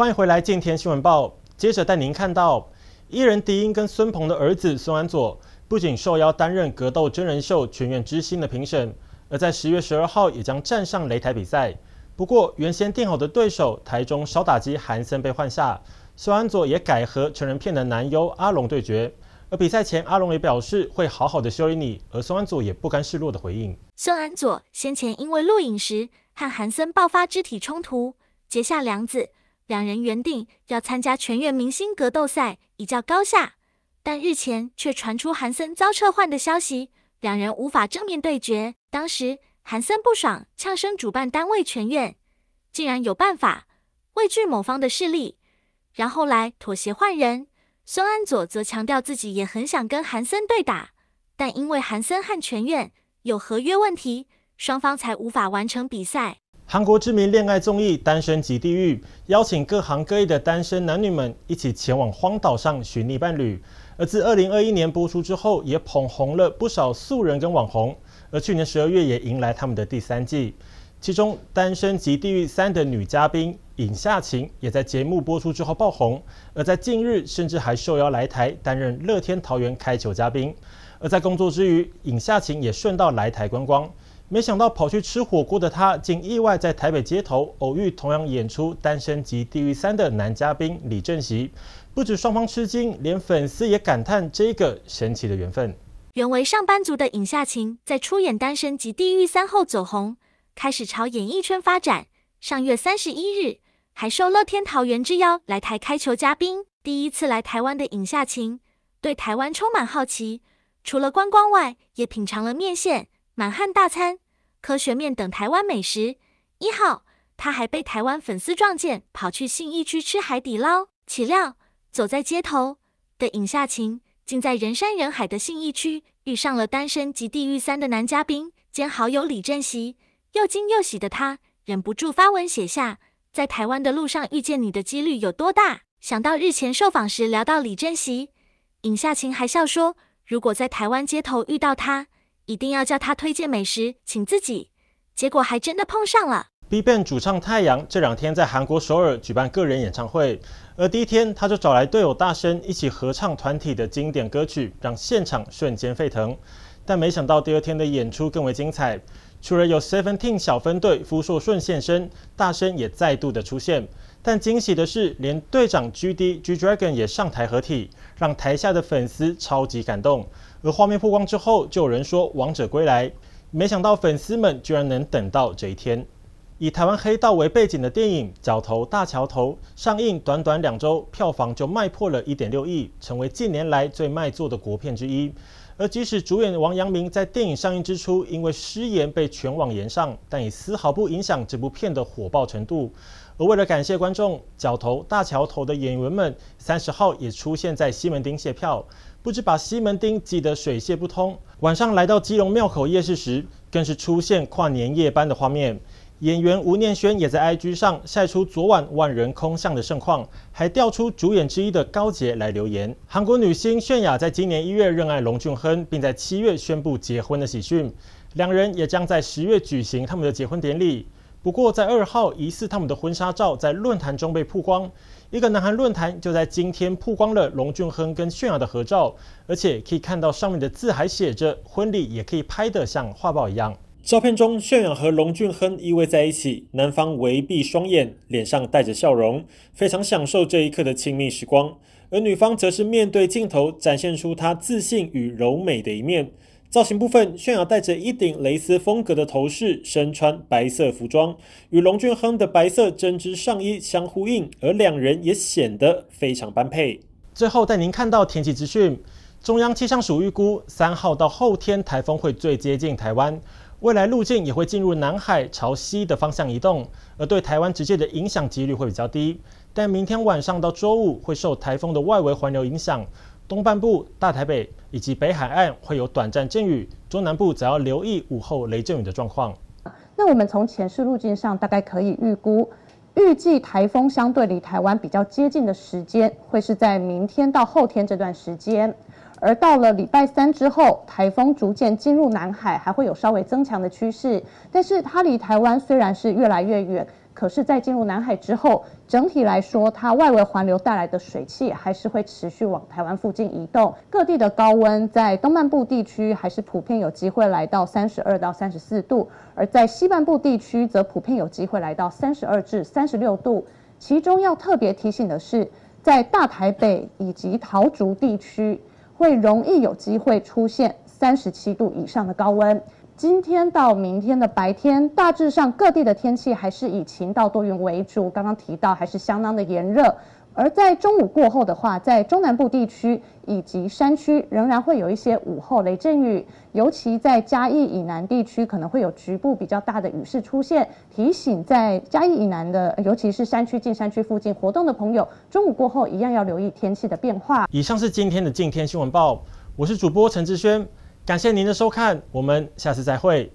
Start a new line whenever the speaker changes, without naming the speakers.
欢迎回来，《近田新闻报》接着带您看到，艺人迪英跟孙鹏的儿子孙安佐不仅受邀担任格斗真人秀《全员之星》的评审，而在十月十二号也将站上擂台比赛。不过，原先定好的对手台中少打击韩森被换下，孙安佐也改和成人片的男优阿龙对决。而比赛前，阿龙也表示会好好的修理你，而孙安佐也不甘示弱的回应。
孙安佐先前因为录影时和韩森爆发肢体冲突，结下梁子。两人原定要参加全院明星格斗赛一较高下，但日前却传出韩森遭撤换的消息，两人无法正面对决。当时韩森不爽，呛声主办单位全院竟然有办法畏惧某方的势力，然后来妥协换人。孙安佐则强调自己也很想跟韩森对打，但因为韩森和全院有合约问题，双方才无法完成比赛。
韩国知名恋爱综艺《单身即地狱》邀请各行各业的单身男女们一起前往荒岛上寻觅伴侣，而自2021年播出之后，也捧红了不少素人跟网红。而去年十二月也迎来他们的第三季，其中《单身即地狱三》的女嘉宾尹夏晴也在节目播出之后爆红，而在近日甚至还受邀来台担任乐天桃园开球嘉宾。而在工作之余，尹夏晴也顺道来台观光。没想到跑去吃火锅的他，竟意外在台北街头偶遇同样演出《单身及地狱三》的男嘉宾李正席。不止双方吃惊，连粉丝也感叹这个神奇的缘分。
原为上班族的尹夏晴，在出演《单身及地狱三》后走红，开始朝演艺圈发展。上月三十一日，还受乐天桃园之邀来台开球嘉宾。第一次来台湾的尹夏晴，对台湾充满好奇，除了观光外，也品尝了面线。满汉大餐、科学面等台湾美食。一号，他还被台湾粉丝撞见，跑去信义区吃海底捞。岂料，走在街头的尹夏晴，竟在人山人海的信义区遇上了单身及地狱三的男嘉宾兼好友李振熙。又惊又喜的他，忍不住发文写下：“在台湾的路上遇见你的几率有多大？”想到日前受访时聊到李振熙，尹夏晴还笑说：“如果在台湾街头遇到他。”一定要叫他推荐美食，请自己。结果还真的碰上了。
Bban 主唱太阳这两天在韩国首尔举办个人演唱会，而第一天他就找来队友大声一起合唱团体的经典歌曲，让现场瞬间沸腾。但没想到第二天的演出更为精彩，除了有 Seventeen 小分队傅硕顺现身，大声也再度的出现。但惊喜的是，连队长 G D G Dragon 也上台合体，让台下的粉丝超级感动。而画面曝光之后，就有人说《王者归来》，没想到粉丝们居然能等到这一天。以台湾黑道为背景的电影《角头大桥头》上映短短两周，票房就卖破了一点六亿，成为近年来最卖座的国片之一。而即使主演王阳明在电影上映之初因为失言被全网严上，但也丝毫不影响这部片的火爆程度。而为了感谢观众，角头大桥头的演员们三十号也出现在西门町卸票，不知把西门町挤得水泄不通。晚上来到基隆庙口夜市时，更是出现跨年夜班的画面。演员吴念轩也在 IG 上晒出昨晚万人空巷的盛况，还调出主演之一的高捷来留言。韩国女星泫雅在今年一月认爱龙俊亨，并在七月宣布结婚的喜讯，两人也将在十月举行他们的结婚典礼。不过，在二号疑似他们的婚纱照在论坛中被曝光，一个南韩论坛就在今天曝光了龙俊亨跟泫雅的合照，而且可以看到上面的字还写着“婚礼也可以拍得像画报一样”。照片中，泫雅和龙俊亨依偎在一起，男方微闭双眼，脸上带着笑容，非常享受这一刻的亲密时光；而女方则是面对镜头，展现出她自信与柔美的一面。造型部分，泫雅戴着一顶蕾丝风格的头饰，身穿白色服装，与龙俊亨的白色针织上衣相呼应，而两人也显得非常般配。最后带您看到天气资讯：中央气象署预估，三号到后天台风会最接近台湾。未来路径也会进入南海，朝西的方向移动，而对台湾直接的影响几率会比较低。但明天晚上到周五会受台风的外围环流影响，东半部、大台北以及北海岸会有短暂阵雨，中南部则要留意午后雷阵雨的状况。
那我们从前视路径上大概可以预估，预计台风相对离台湾比较接近的时间，会是在明天到后天这段时间。而到了礼拜三之后，台风逐渐进入南海，还会有稍微增强的趋势。但是它离台湾虽然是越来越远，可是，在进入南海之后，整体来说，它外围环流带来的水汽还是会持续往台湾附近移动。各地的高温，在东半部地区还是普遍有机会来到三十二到三十四度，而在西半部地区则普遍有机会来到三十二至三十六度。其中要特别提醒的是，在大台北以及桃竹地区。会容易有机会出现三十七度以上的高温。今天到明天的白天，大致上各地的天气还是以晴到多云为主。刚刚提到，还是相当的炎热。而在中午过后的话，在中南部地区以及山区仍然会有一些午后雷阵雨，尤其在嘉义以南地区可能会有局部比较大的雨势出现。提醒在嘉义以南的，尤其是山区、近山区附近活动的朋友，中午过后一样要留意天气的变化。
以上是今天的《近天新闻报》，我是主播陈志轩，感谢您的收看，我们下次再会。